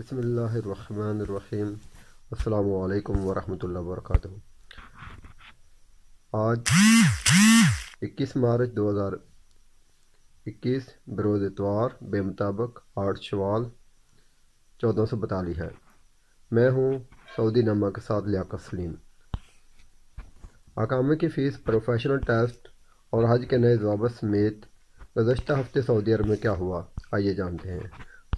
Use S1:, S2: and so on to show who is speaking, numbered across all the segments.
S1: बसमीम अल्लाम वरहमल वर्क आज 21 मार्च 2021 बरोज़ इतवार मुताबक आठ शवाल चौदह सौ बतालीस है मैं हूँ सऊदी नमा के साथ लिया सलीम अकामे की फ़ीस प्रोफेशनल टेस्ट और हज के नए जवाब समेत गुजशत हफ्ते सऊदी अरब में क्या हुआ आइए जानते हैं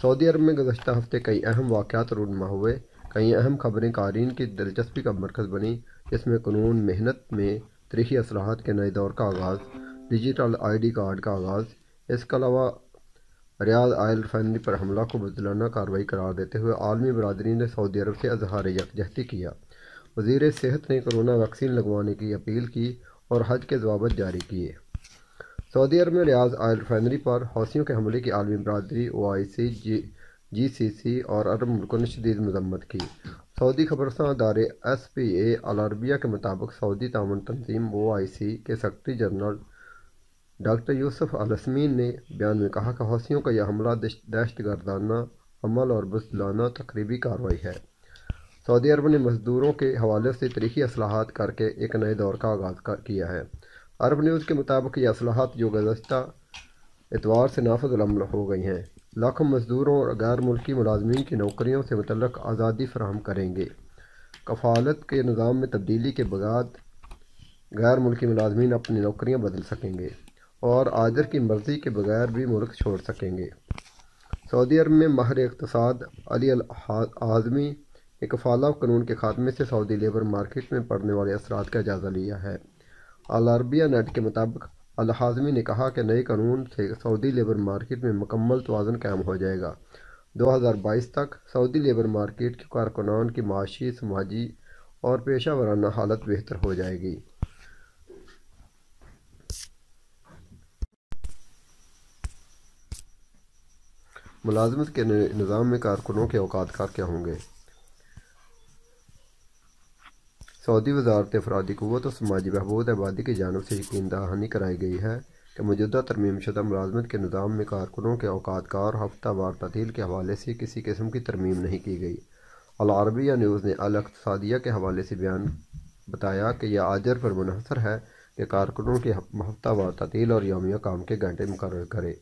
S1: सऊदी अरब में गुजशत हफ्ते कई अहम वाक़ात रूनमा हुए कई अहम खबरें कारीन की दिलचस्पी का मरकज़ बनी जिसमें क़ानून मेहनत में तरीकी असलाहत के नए दौर का आगाज़ डिजिटल आई डी कार्ड का आगाज़ इसके अलावा रियाज आयल फैनरी पर हमला को बदलाना कार्रवाई करार देते हुए आलमी बरदरी ने सऊदी अरब से अजहार यकजहती किया वजीर सेहत ने कोरोना वैक्सीन लगवाने की अपील की और हज के जवाब जारी किए सऊदी अरब में रियाज आयल रिफाइनरी पर हौसियों के हमले की आलमी बरदरी ओ आई सी जी जी सी सी और अरब मुल्कों ने शदीद मजम्मत की सऊदी खबरसा अदारे एस पी ए अलरबिया के मुताबिक सऊदी तामन तंजीम ओ आई सी के सेक्रटरी जनरल डॉक्टर यूसुफ अलसमीन ने बयान में कहा कि हौसियों का यह हमला दहशत गर्दाना अमल और बुजलाना तकरीबी कार्रवाई है सऊदी अरब ने मजदूरों के हवाले से तरीकी असलाहत करके एक नए दौर का आगाज़ किया है अरब न्यूज़ के मुताबिक ये असलाहत जो गुजशत एतवार से नाफजल हो गई हैं लाखों मजदूरों और गैर मुल्की मुलाजमीन की नौकरियों से मतलब आज़ादी फ्राहम करेंगे कफालत के निज़ाम में तब्दीली के बगैर गैर मुल्की मुलाजमीन अपनी नौकरियाँ बदल सकेंगे और आजर की मर्ज़ी के बगैर भी मुल्क छोड़ सकेंगे सऊदी अरब में माहर अकतसाद अली आज़मी ने कफाला कानून के खात्मे से सऊदी लेबर मार्केट में पड़ने वाले असरात का जायज़ा लिया है अलारबिया नेट के मुताबिक अलहाजमी ने कहा कि नए कानून से सऊदी लेबर मार्केट में मुकम्मल तोज़न कायम हो जाएगा 2022 तक सऊदी लेबर मार्केट के कारकुनान की माशी समाजी और पेशा वराना हालत बेहतर हो जाएगी मुलाजमत के निज़ाम में कारकुनों के अवकात कार क्या होंगे सऊदी वजारत अफरादी कवत और समाजी बहबूद आबादी की जानब से यकीन दहानी कराई गई है कि मौजूदा तरमीम शुदा मुलाजमत के निज़ाम में कारकुनों के अवकात कार वार ततील के हवाले से किसी किस्म की तरमीम नहीं की गई अलारबिया न्यूज़ ने अल के हवाले से बयान बताया कि यह आजर पर मुनहसर है कि कारकुनों के हफ्ता वार तथील और योमिया काम के घंटे मुकर करे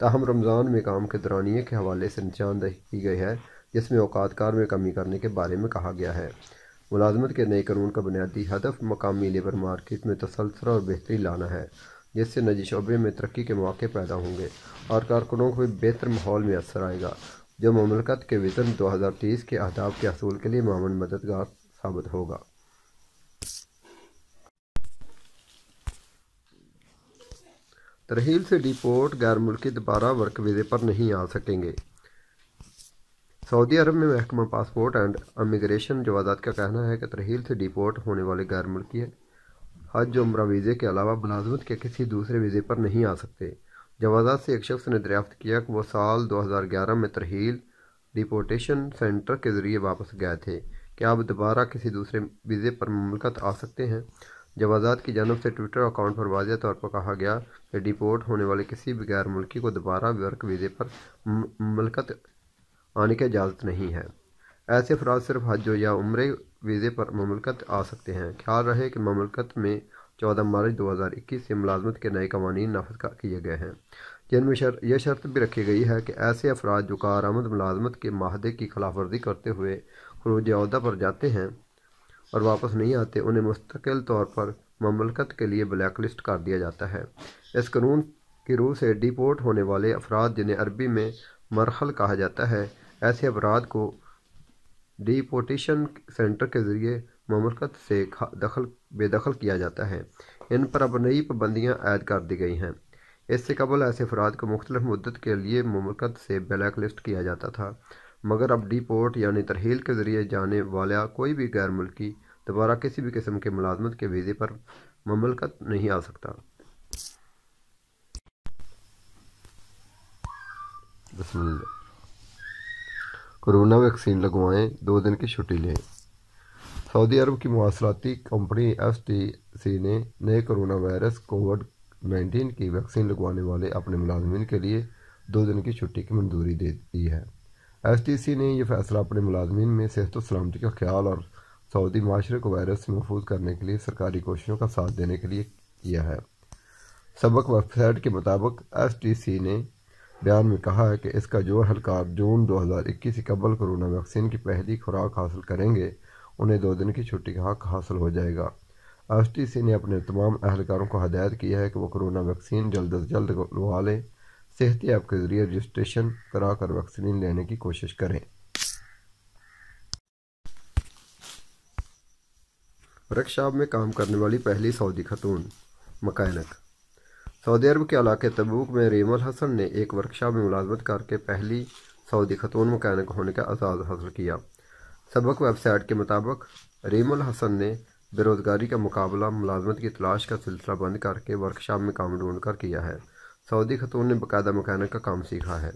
S1: ताहम रमज़ान में काम के दौरानिए के हवाले से निशानदही की गई है जिसमें अवकात कार में कमी करने के बारे में कहा गया है मुलाजमत के नए कानून का बुनियादी हदफ मकामी लेबर मार्केट में तसलसल और बेहतरी लाना है जिससे निजी शोबे में तरक्की के मौके पैदा होंगे और कारकुनों को बेहतर माहौल में असर आएगा जो ममलकत के विजन 2030 के अहदाफ के असूल के लिए मामन मददगार साबित होगा तरहील से डिपोर्ट गैर मुल्की दोबारा वर्क वीज़े पर नहीं आ सकेंगे सऊदी अरब में महकमा पासपोर्ट एंड इमिग्रेशन जवादात का कहना है कि तरहील से डिपोर्ट होने वाले गैर मुल्की हज उम्र वीज़े के अलावा मुलाजमत के किसी दूसरे वीज़े पर नहीं आ सकते जवाजात से एक शख्स ने दरियाफ्त किया कि वह साल 2011 में तरहील डिपोटेशन सेंटर के ज़रिए वापस गए थे क्या आप दोबारा किसी दूसरे वीज़े पर ममलकत आ सकते हैं जवाजात की जानब से ट्विटर अकाउंट पर वाजह तौर पर कहा गया कि डिपोर्ट होने वाले किसी भी गैर मुल्की को दोबारा वर्क वीज़े पर मलकत आने की इजाज़त नहीं है ऐसे अफराद सिर्फ हज या उम्र वीज़े पर ममलकत आ सकते हैं ख्याल रहे कि ममलकत में चौदह मार्च 2021 से मुलाजमत के नए कवानी नाफज किए गए हैं जिनमें शर, यह शर्त भी रखी गई है कि ऐसे अफराद जो आमद मुलाजमत के माहदे की खिलाफ वर्जी करते हुए खरूज अहदा पर जाते हैं और वापस नहीं आते उन्हें मुस्तकिल तौर पर ममलकत के लिए ब्लैक लिस्ट कर दिया जाता है इस कानून की रूह से डिपोर्ट होने वाले अफराद जिन्हें अरबी में मरहल कहा जाता है ऐसे अपराध को डिपोटेशन सेंटर के ज़रिए ममलकत से दखल बेदखल किया जाता है इन पर अब नई पाबंदियाँ आयद कर दी गई हैं इससे कबल ऐसे अफराद को मुख्तल मदत के लिए ममलकत से ब्लैक लिस्ट किया जाता था मगर अब डिपोर्ट यानी तरहील के ज़रिए जाने वाला कोई भी गैर मुल्की दोबारा किसी भी किस्म के मुलाजमत के वीज़े पर ममलकत नहीं आ सकता बसमिल्ला कोरोना वैक्सीन लगवाएं दो दिन की छुट्टी लें सऊदी अरब की मवासलाती कंपनी एस टी सी ने नए कोरोना वायरस कोविड नाइन्टीन की वैक्सीन लगवाने वाले अपने मुलाजमन के लिए दो दिन की छुट्टी की मंजूरी दे दी है एस टी सी ने यह फैसला अपने मुलाजमन में सेहत सलामती का ख्याल और सऊदी माशरे को वायरस से महफूज करने के लिए सरकारी कोशिशों का साथ देने के लिए किया है सबक वेबसाइट के मुताबिक एस टी सी ने बयान में कहा है कि इसका जो हलकार जून 2021 से कबल कोरोना वैक्सीन की पहली खुराक हासिल करेंगे उन्हें दो दिन की छुट्टी का हक हासिल हो जाएगा एस टी सी ने अपने तमाम अहलकारों को हदायत किया है कि वह कोरोना वैक्सीन जल्द अज जल्द लगवा लें सेहती ऐप के जरिए रजिस्ट्रेशन करा कर वैक्सीन लेने की कोशिश करें वर्कशॉप में काम करने वाली पहली सऊदी खतून मकैनक सऊदी अरब के इलाके तबूक में रीमल हसन ने एक वर्कशॉप में मुलाजमत करके पहली सऊदी खतून मकैनिक होने का आजाद हासिल किया सबक वेबसाइट के मुताबिक रीमल हसन ने बेरोज़गारी का मुकाबला मुलाजमत की तलाश का सिलसिला बंद करके वर्कशॉप में काम ढूंढ कर किया है सऊदी खतून ने बाकायदा मकैनिक का काम सीखा है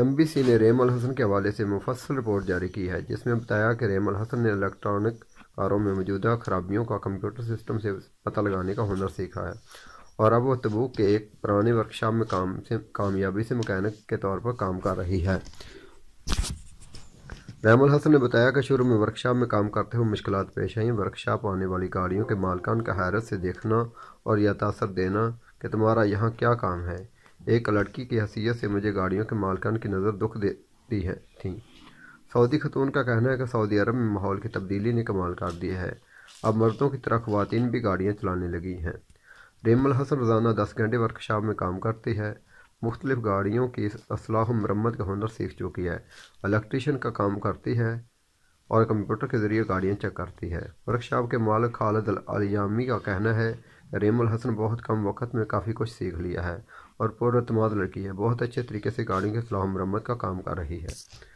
S1: एम बी सी ने रेमल हसन के हवाले से मुफसल रिपोर्ट जारी की है जिसमें बताया कि रेमल हसन ने इलेक्ट्रॉनिक कारों में मौजूदा खराबियों का कंप्यूटर सिस्टम से पता लगाने का हुनर सीखा है और अब वह तबूक के एक पुराने वर्कशॉप में काम से कामयाबी से मकैनिक के तौर पर काम कर रही है रहमुल हसन ने बताया कि शुरू में वर्कशॉप में काम करते हुए मुश्किल पेश आई वर्कशॉप आने वाली गाड़ियों के मालकान का हैरत से देखना और यह तसर देना कि तुम्हारा यहाँ क्या काम है एक लड़की की हैसियत से मुझे गाड़ियों के मालकान की नज़र दुख देती है थी सऊदी खतून का कहना है कि सऊदी अरब में माहौल की तब्दीली ने कमाल कर दिया है अब मर्दों की तरह खुवान भी गाड़ियाँ चलाने लगी हैं रेमल हसन रोज़ाना दस घंटे वर्कशॉप में काम करती है मुख्तलिफ़ गाड़ियों की असलाह मरम्मत का हुनर सीख चुकी है इलेक्ट्रीशन का काम करती है और कंप्यूटर के ज़रिए गाड़ियाँ चेक करती है वर्कशॉप के मालिक खालद अलियामी का कहना है रेमल हसन बहुत कम वक्त में काफ़ी कुछ सीख लिया है और पुरतमाद लड़की है बहुत अच्छे तरीके से गाड़ियों की असलाह मरम्मत का काम कर रही है